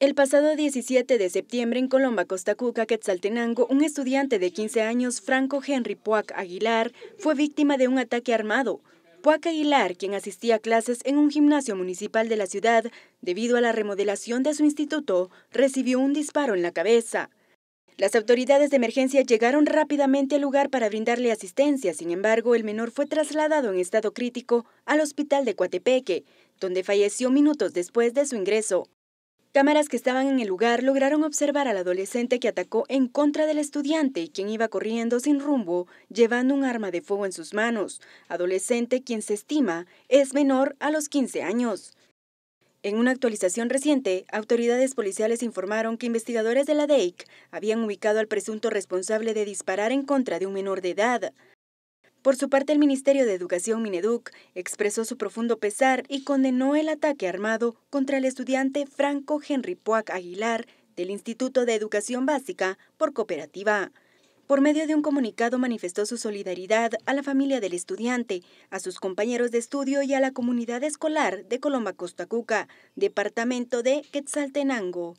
El pasado 17 de septiembre en Colomba, Costa Cuca, Quetzaltenango, un estudiante de 15 años, Franco Henry Puac Aguilar, fue víctima de un ataque armado. Puac Aguilar, quien asistía a clases en un gimnasio municipal de la ciudad, debido a la remodelación de su instituto, recibió un disparo en la cabeza. Las autoridades de emergencia llegaron rápidamente al lugar para brindarle asistencia, sin embargo, el menor fue trasladado en estado crítico al hospital de Coatepeque, donde falleció minutos después de su ingreso. Cámaras que estaban en el lugar lograron observar al adolescente que atacó en contra del estudiante, quien iba corriendo sin rumbo, llevando un arma de fuego en sus manos, adolescente quien se estima es menor a los 15 años. En una actualización reciente, autoridades policiales informaron que investigadores de la DEIC habían ubicado al presunto responsable de disparar en contra de un menor de edad. Por su parte, el Ministerio de Educación Mineduc expresó su profundo pesar y condenó el ataque armado contra el estudiante Franco Henry Poac Aguilar del Instituto de Educación Básica por Cooperativa. Por medio de un comunicado manifestó su solidaridad a la familia del estudiante, a sus compañeros de estudio y a la comunidad escolar de Colomba Costa Cuca, departamento de Quetzaltenango.